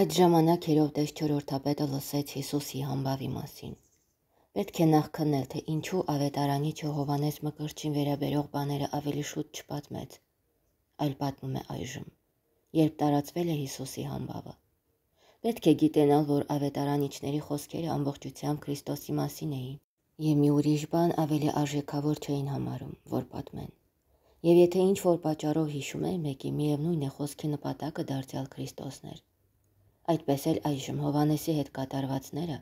Այդ ժամանակ Հերովտես 4-րդապետը լսեց Հիսուսի համբավի մասին։ Պետք է նախ քննել, թե ինչու ավետարանիչը Հովանես Մկրտչին վերաբերող բաները ավելի շուտ չպատմեց, այլ պատմում է այժմ, երբ տարածվել է Հիսուսի համբավը։ Պետք է գիտենալ, որ ավետարանիչների խոսքերը ամբողջությամբ Քրիստոսի մասին էին, եւ մի ուրիշ բան ավելի արժեքավոր չէին համարում, որ պատմեն։ Եվ եթե ինչ որ պատճառով հիշում են մեկի, միևնույն է խոսքի նպատակը դարձյալ Քրիստոսն էր։ Այդպես էլ այժմ Հովանեսի հետ կատարվածները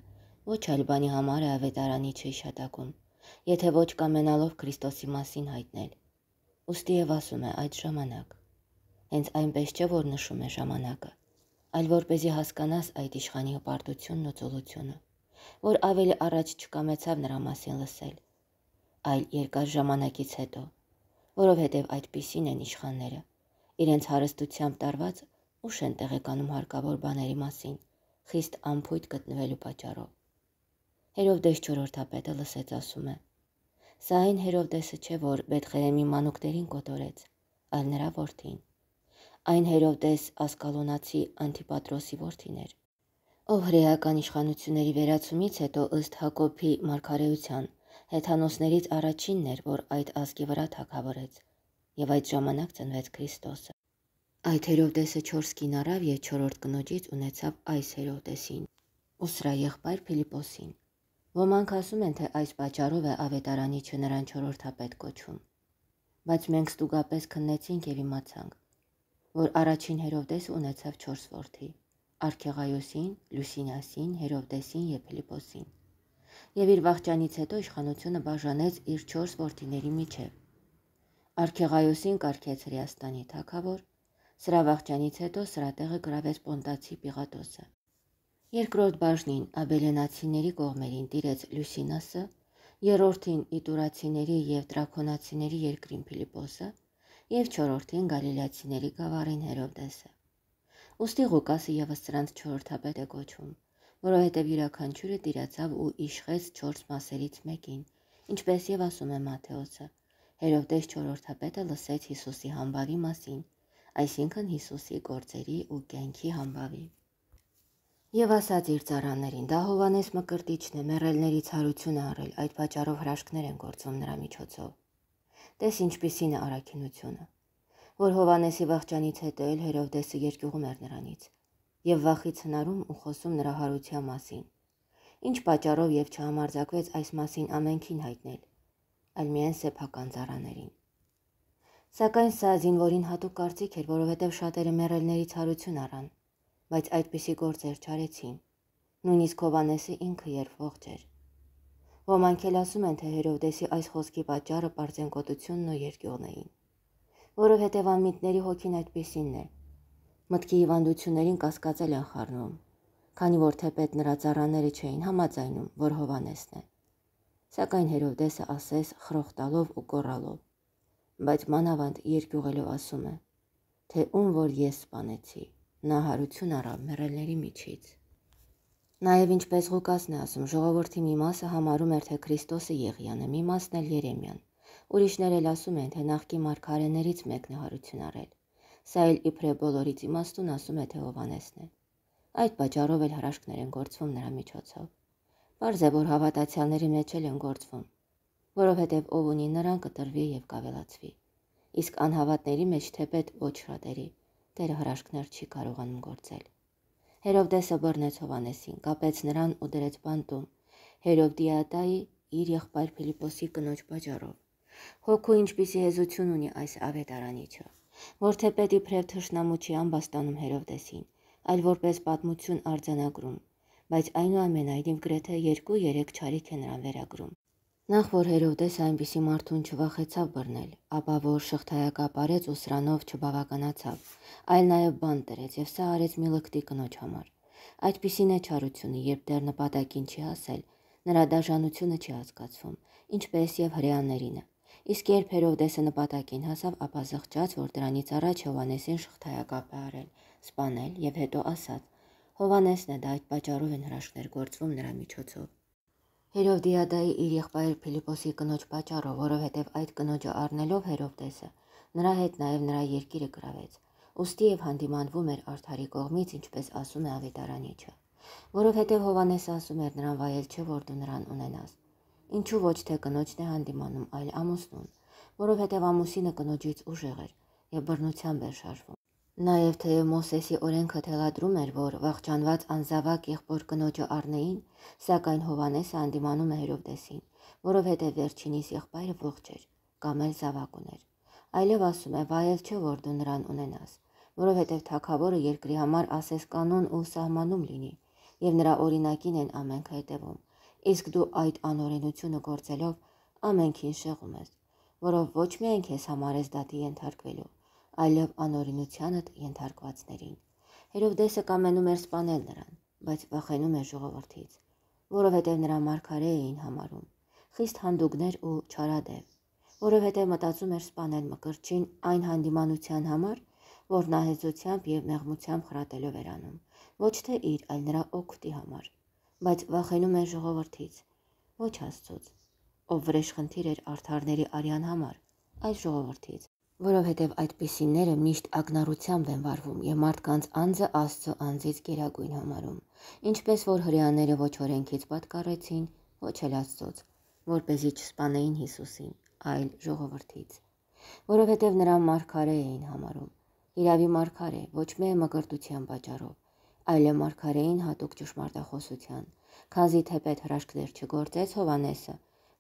ոչ այլ բանի համար է ավետարանի չի շատակում, եթե ոչ կամենալով Քրիստոսի մասին հայտնել։ Ոստի եւ ասում է այդ ժամանակ։ Հենց այնպես չէ, որ նշում է ժամանակը, այլ որպեսի հասկանաս այդ իշխանի հպարտությունն ու ծոլությունը, որ ավելի առաջ չկամեցավ նրա մասին լսել, այլ երկար ժամանակից հետո, որովհետև այդպիսին են իշխանները, իրենց հարստությամբ տարված ուշ են տեղեկանում հարկավոր բաների մասին, խիստ ամփույթ գտնվելու պատճառով։ Հերովդես 4-րդապետը լսեց ասում է. Սա այն Հերովդեսը չէ, որ Բեթխեհեմի մանուկներին կոտորեց, այլ նրա որդին։ Այն Հերովդես ասկալոնացի Անտիպատրոսի որդին էր, ով հրեական իշխանությունների վերացումից հետո ըստ Հակոբի մարգարեության հեթանոսներից առաջինն էր, որ այդ ազգի վրա թագավորեց, եւ այդ ժամանակ ծնվեց Քրիստոսը։ Այդ Հերովդեսը 4 կին առավ եւ 4-րդ կնոջից ունեցավ այս Հերովդեսին՝ Ուսրա եղբայր Ֆիլիպոսին։ Ոմանք ասում են, թե այս պատճառով է ավետարանիչը նրան 4-րդապետ կոչում։ Բայց մենք ստուգապես քննեցինք եւ իմացանք, որ առաջին Հերովդեսը ունեցավ 4 որդի՝ Արքեղայոսին, Լուսինասին, Հերովդեսին եւ Ֆիլիպոսին։ Եվ իր վաղճանից հետո իշխանությունը բաժանեց իր 4 որդիների միջև։ Արքեղայոսին կարկեց Հրեաստանի թագավոր, Սրավաղճանից հետո սրատեղը գրավեց Պոնտացի Պիղատոսը։ Երկրորդ բաժնին Աբելենացիների կողմերին տիրեց Լուսինասը, երրորդին Իտուրացիների եւ Տրակոնացիների երկրին Ֆիլիպոսը եւ չորրորդին Գալիլեացիների գավառին Հերովդեսը։ Ոստի Ղուկասը եւս սրանց չորրորդապետ է գոչում, որովհետև յուրաքանչյուրը տիրացավ ու իշխեց 4 մասերից մեկին, ինչպես եւ ասում է Մատթեոսը։ Հերովդես չորրորդապետը լսեց Հիսուսի համբարի մասին այսինքն Հիսուսի գործերի ու կյանքի համբավի։ Եվ ասաց իր ծառաներին. «Դա Հովանես Մկրտիչն է, մեռելներից հարություն է առել, այդ պատճառով հրաշքներ են գործում նրա միջոցով»։ Տես ինչպիսին է առաքինությունը, որ Հովանեսի վաղճանից հետո էլ Հերովդեսը երկյուղում էր նրանից եւ վախից հնարում ու խոսում նրա հարության մասին։ Ինչ պատճառով եւ չհամարձակվեց այս մասին ամենքին հայտնել, այլ միայն սեփական ծառաներին։ Սակայն սա զինվորին հատուկ կարծիք էր, որովհետև շատերը մեռելներից հարություն առան, բայց այդպիսի գործեր չարեցին։ Նույնիսկ Հովանեսը ինքը երբ ողջ էր։ Ոմանք էլ ասում են, թե Հերովդեսի այս խոսքի պատճառը բարձեն կոտությունն ու երկյուղն էին, որովհետև անմիտների հոգին այդպիսինն է։ Մտքի հիվանդություններին կասկածել են խառնում, քանի որ թեպետ նրա ծառաները չէին համաձայնում, որ Հովանեսն է։ Սակայն Հերովդեսը ասես խրոխտալով ու կորալով բայց մանավանդ երկյուղելով ասում է, թե ում որ ես սպանեցի, նա հարություն առավ մեռելների միջից։ Նաև ինչպես Ղուկասն է ասում, ժողովրդի մի մասը համարում էր, թե Քրիստոսը Եղիան է, մի մասն էլ Երեմյան։ Ուրիշներ էլ ասում են, թե նախկի մարգարեներից մեկն է հարություն առել։ Սա էլ իբրե բոլորից իմաստուն ասում է, թե Հովանեսն է։ Այդ պատճառով էլ հրաշքներ են գործվում նրա միջոցով։ Պարզ է, որ հավատացյալների մեջ էլ են գործվում, որովհետև ով ունի նրան կտրվի եւ կավելացվի։ Իսկ անհավատների մեջ թեպետ ոչ շատերի Տերը հրաշքներ չի կարողանում գործել։ Հերովդեսը բռնեց Հովանեսին, կապեց նրան ու դրեց բանտում։ Հերովդիատայի իր եղբայր Ֆիլիպոսի կնոջ պատճառով։ Հոգու ինչպիսի հեզություն ունի այս ավետարանիչը, որ թեպետ իբրև թշնամու չի ամբաստանում Հերովդեսին, այլ որպես պատմություն արձանագրում, բայց այնուամենայնիվ գրեթե 2-3 չարիք է նրան վերագրում Նախ որ Հերովդես այնպիսի մարդուն չվախեցավ բռնել, ապա որ շղթայակապարեց ու սրանով չբավականացավ, այլ նաև բան տրեց եւ սա արեց մի լկտի կնոջ համար։ Այդպիսին է չարությունը, երբ դեռ նպատակին չի հասել, նրա դաժանությունը չի հասկացվում, ինչպես եւ հрьяաներինը։ Իսկ երբ Հերովդեսը նպատակին հասավ, ապա զղջաց, որ դրանից առաջ Հովանեսին շղթայակապ է արել, սպանել եւ հետո ասաց. Հովանեսն է դա այդ պատճառով են հրաշքներ գործվում նրա միջոցով։ Հերովդիադայի իր եղբայր Ֆիլիպոսի կնոջ պատճառով, որովհետև այդ կնոջը առնելով Հերովդեսը, նրա հետ նաև նրա երկիրը գրավեց ուստի եւ հանդիմանվում էր արդարի կողմից, ինչպես ասում է ավետարանիչը։ Որովհետեւ Հովանես ասում էր նրան վայել չէ, որ դու նրան ունենաս։ Ինչու ոչ թե կնոջն է հանդիմանում, այլ ամուսնուն, որովհետեւ ամուսինը կնոջից ուժեղ էր եւ բռնությամբ էր շարժվում։ Նաև թեև Մոսեսի օրենքը թելադրում էր, որ վախճանված անզավակ եղբոր կնոջը առնեին, սակայն Հովանեսը անդիմանում է Հերովդեսին, որովհետև վերջինիս եղբայրը ողջ էր կամ էլ զավակ ուներ։ Այլև ասում է, վայել չէ, որ դու նրան ունենաս, որովհետև թակավորը երկրի համար ասես կանոն ու սահմանում լինի, եւ նրա օրինակին են ամենք հետևում։ Իսկ դու այդ անօրենությունը գործելով ամենքին շեղում ես, որով ոչ միայն քեզ համար ես դատի ենթարկվելու, այլև անօրինությանդ ենթարկվածներին։ Հերովդեսը կամենում էր սպանել նրան, բայց վախենում էր ժողովրդից, որովհետև նրա մարգարե էին համարում, խիստ հանդուգներ ու չարադև, որովհետև մտածում էր սպանել մկրճին այն հանդիմանության համար, որ նահեզությամբ եւ մեղմությամբ խրատելով էր անում, ոչ թե իր, այլ նրա օգտի համար, բայց վախենում էր ժողովրդից, ոչ Աստծոց, ով վրեժ խնդիր էր արթարների արյան համար, այս ժողովրդից, որովհետև այդպիսիները միշտ ակնառությամբ են վարվում եւ մարդկանց անձը Աստծո անձից գերագույն համարում, ինչպես որ հрьяաները ոչ օրենքից պատկառեցին, ոչ էլ Աստծոց, որ เป զի չսպանեին Հիսուսին, այլ ժողովրդից, որովհետև նրան մարգարե էին համարում։ Իրավի մարգարե ոչ միայն մկրտության պատճառով, այլ մարգարեին հատուկ ճշմարտախոսության, քանզի թեպետ հրաշքներ չգործեց Հովանեսը,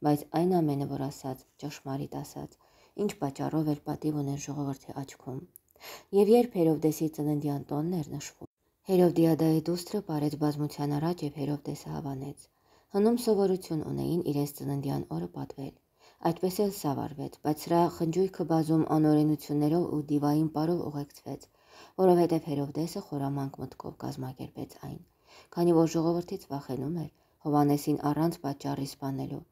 բայց այն ամենը, որ ասաց, ճշմարիտ ասաց, ինչ պատճառով էր պատիվ ուներ ժողովրդի աչքում։ Եվ երբ Հերովդեսի ծննդյան տոնն էր նշվում։ Հերովդիադայի դուստրը բարեց բազմության առաջ եւ Հերովդեսը հավանեց։ Հնում սովորություն ունեին իրենց ծննդյան օրը պատվել։ Այդպես էլ սա վարվեց, բայց սրա խնջույքը բազում անօրենություններով ու դիվային պարով ուղեկցվեց, որովհետև Հերովդեսը խորամանկ մտքով կազմակերպեց այն, քանի որ ժողովրդից վախենում էր Հովանեսին առանց պատճառի սպանելու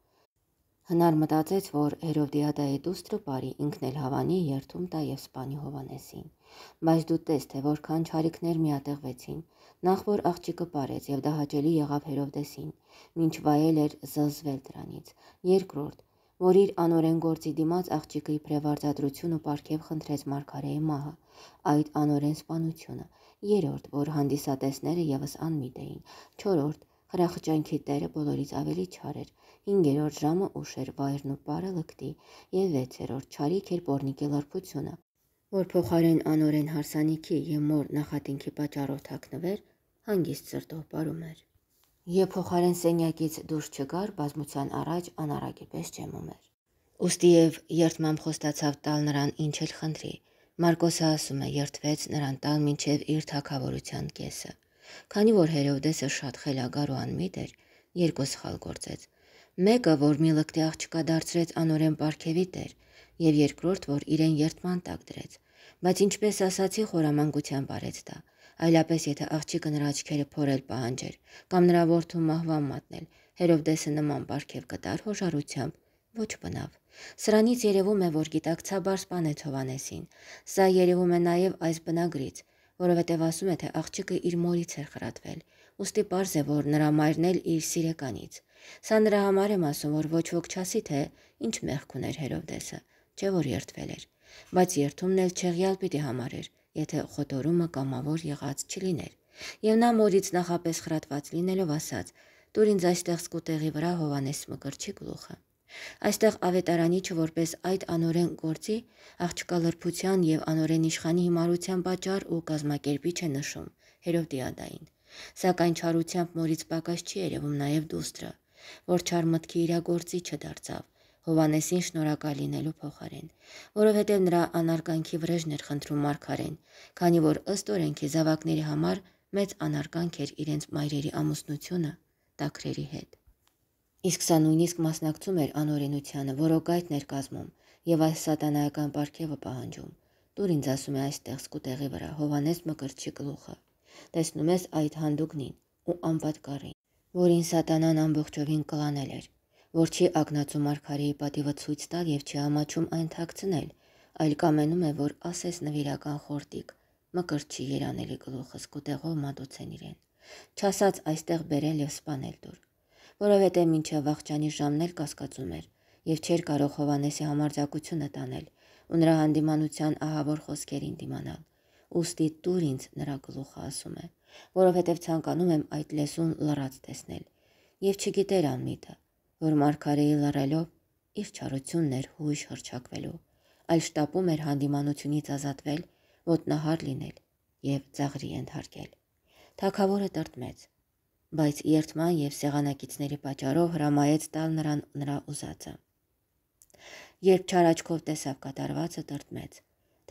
Հնար մտածեց, որ Հերովդիադայի դուստրը բարի ինքն էլ հավանի երթում տա եւ սպանի Հովանեսին։ Բայց դու տես, թե որքան ճարիքներ միատեղվեցին։ Նախ որ աղջիկը parեց եւ դա հաճելի եղավ Հերովդեսին, ինչ վայել էր զզվել դրանից։ Երկրորդ, որ իր անորեն գործի դիմաց աղջիկը իբրևարձադրությունը ապարքև խնդրեց Մարգարեի մահը, այդ անորեն սպանությունը։ Երրորդ, որ հանդիսատեսները եւս անմիտ էին։ Չորրորդ, Հրախճանքի տերը բոլորից ավելի չար էր, հինգերորդ ժամը ուշ էր վայրն ու պարը լգտի և վեցերորդ չարիք էր բորնիկի լարպությունը, որ փոխարեն անորեն հարսանիքի և մոր նախատինքի պատճառով թակնվեր, հանգիստ սրտով պարում էր։ Եվ փոխարեն սենյակից դուրս չգար, բազմության առաջ անարագի պես ճեմում էր։ Ոստի և երդմամ խոստացավ տալ նրան ինչ էլ խնդրի։ Մարկոսը ասում է երդվեց նրան տալ մինչև իր թակավորության կեսը։ Քանի որ Հերովդեսը շատ խելագար ու անմիտ էր, երկու սխալ գործեց։ Մեկը, որ մի լկտի աղջկա դարձրեց անորեն պարքևի տեր, եւ երկրորդ, որ իրեն երթման տակ դրեց։ Բայց ինչպես ասացի, խորամանկության բարեց դա։ Այլապես եթե աղջիկը նրա աչքերը փորել պահանջեր կամ նրա որդու մահվան մատնել, Հերովդեսը նման պարքև կտար հոժարությամբ ոչ բնավ։ Սրանից երևում է, որ գիտակցաբար սպանեց Հովանեսին։ Սա երևում է նաև այս բնագրից, որովհետև ասում է, թե աղջիկը իր մորից էր խրատվել, ուստի պարզ է, որ նրա մայրն էլ իր սիրականից։ Սա նրա համար եմ ասում, որ ոչ ոք չասի, թե ինչ մեղք ուներ Հերովդեսը, չէ որ երդվել էր, բայց երդումն էլ չեղյալ պիտի համարեր, եթե խոտորումը կամավոր եղած չլիներ։ Եվ նա մորից նախապես խրատված լինելով ասաց. «Տուր ինձ այստեղ սկուտեղի վրա Հովանես Մկրչի գլուխը»։ Այստեղ ավետարանիչը որպես այդ անորեն գործի, աղջկա լրբության եւ անորեն իշխանի հիմարության պատճառ ու կազմակերպիչ է նշում Հերովդիադային։ Սակայն չարությամբ մորից պակաս չի երևում նաեւ դուստրը, որ չար մտքի իրագործիչը դարձավ Հովանեսին շնորհակալ լինելու փոխարեն, որովհետև նրա անարգանքի վրեժն էր խնդրում Մարգարեն, քանի որ ըստ օրենքի զավակների համար մեծ անարգանք էր իրենց մայրերի ամուսնությունը տակրերի հետ։ Իսկ սա նույնիսկ մասնակցում էր անօրենությանը, որոգայթն էր կազմում եւ այս սատանայական պարգևը պահանջում։ Տուր ինձ ասում է այստեղ սկուտեղի վրա, Հովանես մկրտչի գլուխը։ Տեսնում ես այդ հանդուգնին ու անպատկարին, որին սատանան ամբողջովին կլանել էր, որ չի ակնացում արքարիի պատիվը ցույց տալ եւ չի համաչում այն թաքցնել, այլ կամենում է, որ ասես նվիրական խորտիկ, մկրտչի երանելի գլուխը սկուտեղով մատուցեն իրեն։ Չասած այստեղ բերել եւ սպանել դուր որովհետև մինչև վաղճանի ժամն էլ կասկածում էր եւ չէր կարող Հովանեսի համարձակությունը տանել ու նրա հանդիմանության ահավոր խոսքերին դիմանալ։ Ոստի տուր ինձ նրա գլուխը ասում է, որովհետև ցանկանում եմ այդ լեսուն լռած տեսնել։ Եվ չգիտեր անմիտը, որ Մարկարեի լռելով իր չարությունն էր հույժ հրճակվելու, այլ շտապում էր հանդիմանությունից ազատվել, ոտնահար լինել եւ ծաղրի ընդհարկել։ Թակավորը տրտմեց բայց երթման եւ սեղանակիցների պատճառով հրամայեց տալ նրան նրա ուզածը։ Երբ չարաչքով տեսավ կատարվածը տրտմեց,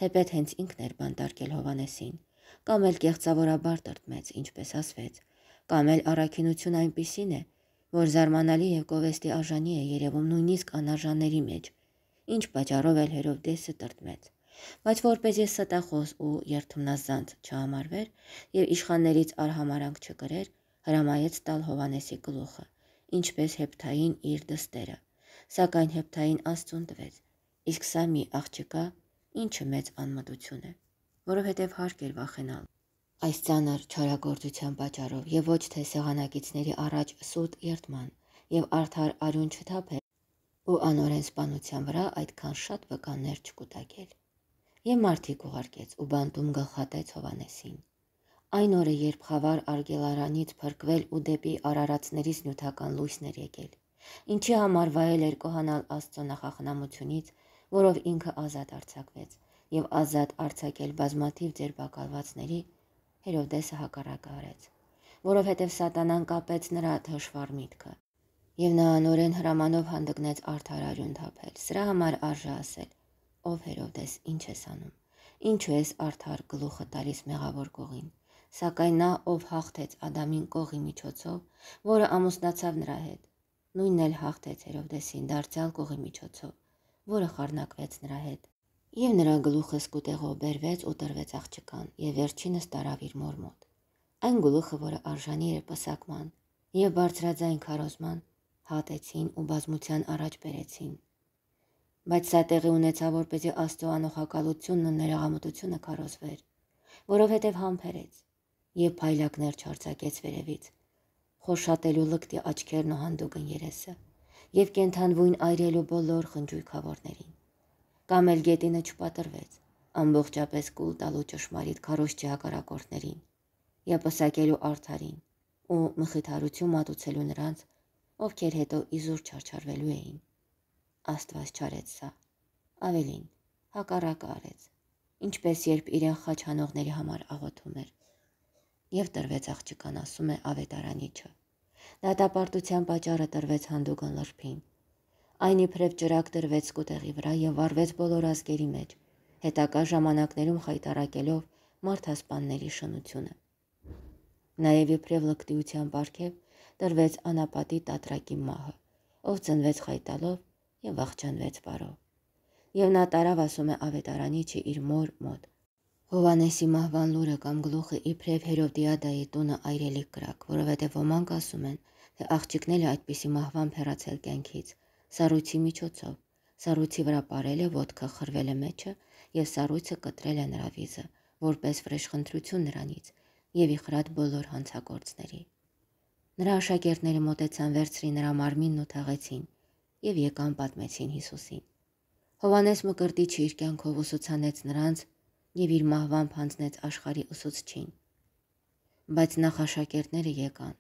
թեպետ հենց ինքն էր բանտարկել Հովանեսին, կամ էլ կեղծավորաբար տրտմեց, ինչպես ասվեց, կամ էլ առաքինություն այնպիսին է, որ զարմանալի եւ գովեստի արժանի է երևում նույնիսկ անարժանների մեջ, ինչ պատճառով էլ Հերովդեսը տրտմեց բայց որպես ես ստախոս ու երթմնազանց չհամարվեր եւ իշխաններից արհամարանք չկրեր, հրամայեց տալ Հովանեսի գլուխը, ինչպես հեփթային իր դստերը։ Սակայն հեփթային Աստծուն տվեց։ Իսկ սա մի աղջիկա, ինչը մեծ անմտություն է, որովհետև հարկ էր վախենալ։ Այս ցաներ չարագործության պատճառով եւ ոչ թե սեղանակիցների առաջ սուտ երդման եւ արդար արյուն չթափել ու անօրեն սպանության վրա այդքան շատ վկաններ չկուտակել։ Եվ մարդիկ ուղարկեց ու բանտում գլխատեց Հովանեսին Այն օրը, երբ խավար արգելարանից փրկվել ու դեպի արարածներից նյութական լույսն էր եկել, ինչի համար վայել էր կոհանալ Աստծո նախախնամությունից, որով ինքը ազատ արձակվեց եւ ազատ արձակել բազմաթիվ ձերբակալվածների Հերովդեսը հակառակարեց, որովհետեւ սատանան կապեց նրա թշվառ միտքը եւ նա անորեն հրամանով հանդգնեց արթարարյուն թափել։ Սրա համար արժե ասել. ով Հերովդես, ինչ ես անում։ Ինչու ես արթար գլուխը տալիս մեղավոր կողին սակայն նա, ով հաղթեց Ադամին կողի միջոցով, որը ամուսնացավ նրա հետ, նույնն էլ հաղթեց Հերովդեսին դարձյալ կողի միջոցով, որը խառնակվեց նրա հետ։ Եվ նրա գլուխը սկուտեղով բերվեց ու տրվեց աղջկան, եւ վերջինս տարավ իր մորմոտ։ Այն գլուխը, որը արժանի էր պսակման, եւ բարձրաձայն քարոզման, հատեցին ու բազմության առաջ բերեցին։ Բայց սա տեղի ունեցավ որպեսի աստծո անողակալությունն ու ներողամտությունը քարոզվեր, որովհետև համբերեց եւ փայլակներ չարցակեց վերևից։ Խոշատելու լկտի աչքերն ու հանդուգն երեսը եւ կենթանվույն այրելու բոլոր խնջույքավորներին։ Կամ էլ գետինը չպատրվեց, ամբողջապես կուլ տալու ճշմարիտ քարոշչի հակարակորդներին, եպսակելու արթարին ու մխիթարություն մատուցելու նրանց, ովքեր հետո իզուր չարչարվելու էին։ Աստված չարեց սա։ Ավելին, հակառակը արեց, ինչպես երբ իրեն խաչանողների համար աղոթում էր եւ տրվեց աղջկան, ասում է ավետարանիչը։ Դատապարտության պատճառը տրվեց հանդուգն լրփին։ Այն իբրև ճրակ դրվեց կուտեղի վրա եւ վառվեց բոլոր ազգերի մեջ, հետակա ժամանակներում խայտարակելով մարդասպանների շնությունը։ Նաեւ իբրև լկտիության պարգև դրվեց անապատի տատրակի մահը, ով ծնվեց խայտալով եւ վախճանվեց բարով։ Եվ նա տարավ ասում է ավետարանիչը իր մոր մոտ, Հովանեսի մահվան լուրը կամ գլուխը իբրև Հերովդիադայի տունը այրելիք կրակ, որովհետև ոմանք ասում են, թե աղջիկն էլ այդպիսի մահվան փերացել կյանքից, սառույցի միջոցով։ Սառույցի վրա ապարել է ոդկը, խրվել է մեջը եւ սառույցը կտրել է նրա վիզը, որպես վրեժխնդրություն նրանից եւ իխրատ բոլոր հանցագործների։ Նրա աշակերտները մտեցան վերցրի նրա մարմինն ու թաղեցին եւ եկան պատմեցին Հիսուսին։ Հովանես Մկրտիչը իր կյանքով ուսուցանեց նրանց և իր մահվան փանցնեց աշխարի ուսուցչին։ Բայց նախաշակերտները եկան,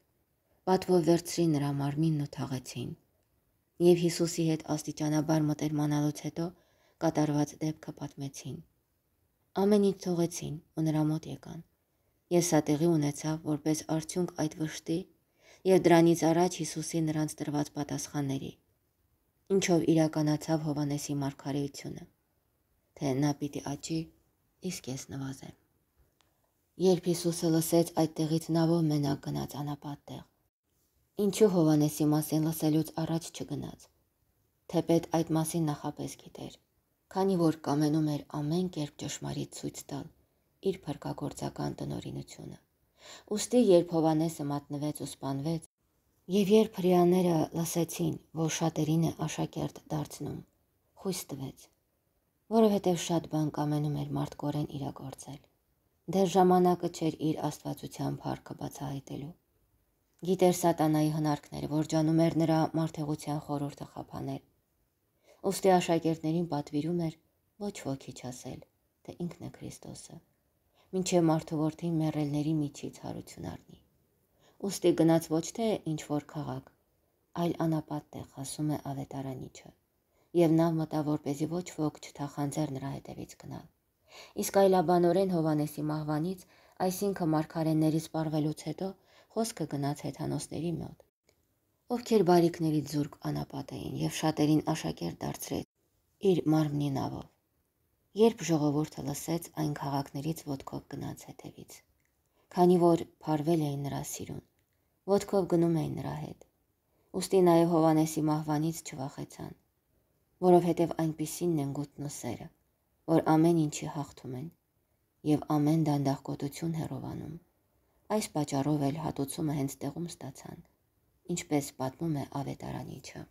պատվով վերցրին նրա մարմինն ու թաղեցին։ Եվ Հիսուսի հետ աստիճանաբար մտերմանալուց հետո կատարված դեպքը պատմեցին։ Ամեն ինչ թողեցին ու նրա մոտ եկան։ Ես սա հա տեղի ունեցավ որպես արդյունք այդ վշտի և դրանից առաջ Հիսուսի նրանց տրված պատասխանների, ինչով իրականացավ Հովանեսի մարգարեությունը, թե նա պիտի աճի իսկ ես նվազեմ։ Երբ Հիսուսը լսեց այդտեղից նավով մենակ գնաց անապատտեղ։ Ինչու Հովանեսի մասին լսելուց առաջ չգնաց։ Թեպետ այդ մասին նախապես գիտեր, քանի որ կամենում էր ամեն կերպ ճշմարիտ ցույց տալ իր փրկագործական տնորինությունը։ Ոստի երբ Հովանեսը մատնվեց ու սպանվեց, եւ երբ հрьяաները լսեցին, որ շատերին է աշակերտ դարձնում, խույս տվեց որովհետև շատ բան կամենում էր մարդկորեն իրագործել։ Դեռ ժամանակը չէր իր աստվածության փառքը բացահայտելու։ Գիտեր սատանայի հնարքները, որ ջանում էր նրա մարդեղության խորհուրդը խափանել։ Ոստի աշակերտներին պատվիրում էր ոչ ոքի չասել, թե ինքն է Քրիստոսը։ Մինչև մարդու որդին մեռելների միջից հարություն առնի։ Ոստի գնաց ոչ թե ինչ որ քաղաք, այլ անապատ տեղ, ասում է ավետարանիչը եւ նա մտավոր เป զի ոչ ոք չթախանձեր նրա հետևից գնալ։ Իսկ այլաբանորեն Հովանեսի մահվանից, այսինքն մարգարենների սպառվելուց հետո խոսքը գնաց հեթանոսների մոտ, ովքեր բարիկներից զուրկ անապատ էին եւ շատերին աշակերտ դարձրեց իր մարմնի նավով։ Երբ ժողովուրդը լսեց այն քաղաքներից ոդկով գնաց հետևից, քանի որ փարվել էին նրա սիրուն, ոդկով գնում էին նրա հետ։ Ոստի նաև Հովանեսի մահվանից չվախեցան որովհետև այնպիսինն են գոտնոսերը, որ ամեն ինչի հաղթում են եւ ամեն դանդաղկոտություն հերովանում։ Այս պատճառով էլ հատուցումը հենց տեղում ստացան, ինչպես պատմում է ավետարանիչը։